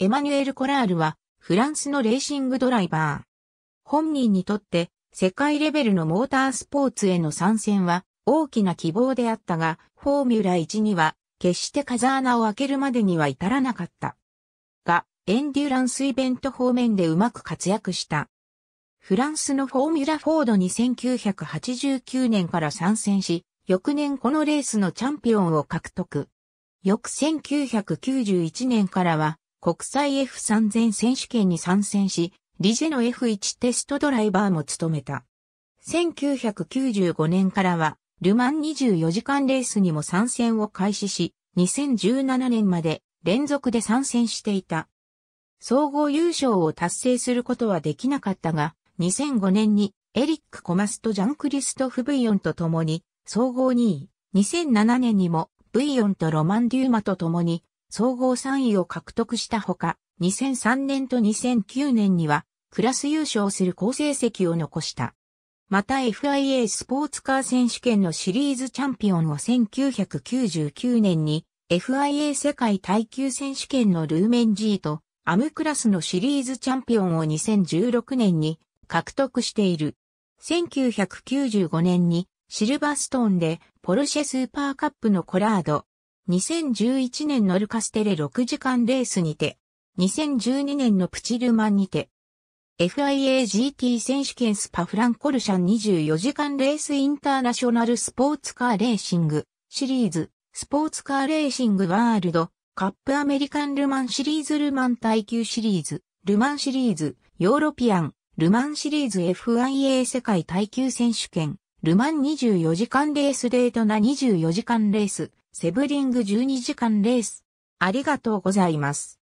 エマニュエル・コラールは、フランスのレーシングドライバー。本人にとって、世界レベルのモータースポーツへの参戦は、大きな希望であったが、フォーミュラ1には、決して風穴を開けるまでには至らなかった。が、エンデュランスイベント方面でうまく活躍した。フランスのフォーミュラフォードに1989年から参戦し、翌年このレースのチャンピオンを獲得。翌1991年からは、国際 F3000 選手権に参戦し、リジェの F1 テストドライバーも務めた。1995年からは、ルマン24時間レースにも参戦を開始し、2017年まで連続で参戦していた。総合優勝を達成することはできなかったが、2005年にエリック・コマスとジャン・クリストフ・ブイヨンと共に総合2位、2007年にもブイヨンとロマン・デューマと共に総合3位を獲得したほか、2003年と2009年には、クラス優勝する好成績を残した。また FIA スポーツカー選手権のシリーズチャンピオンを1999年に FIA 世界耐久選手権のルーメン G とアムクラスのシリーズチャンピオンを2016年に獲得している。1995年にシルバーストーンでポルシェスーパーカップのコラード2011年のルカステレ6時間レースにて、2012年のプチルマンにて、FIAGT 選手権スパフランコルシャン24時間レースインターナショナルスポーツカーレーシングシリーズスポーツカーレーシングワールドカップアメリカンルマンシリーズルマン耐久シリーズルマンシリーズヨーロピアンルマンシリーズ FIA 世界耐久選手権ルマン24時間レースデートな24時間レース、セブリング12時間レース。ありがとうございます。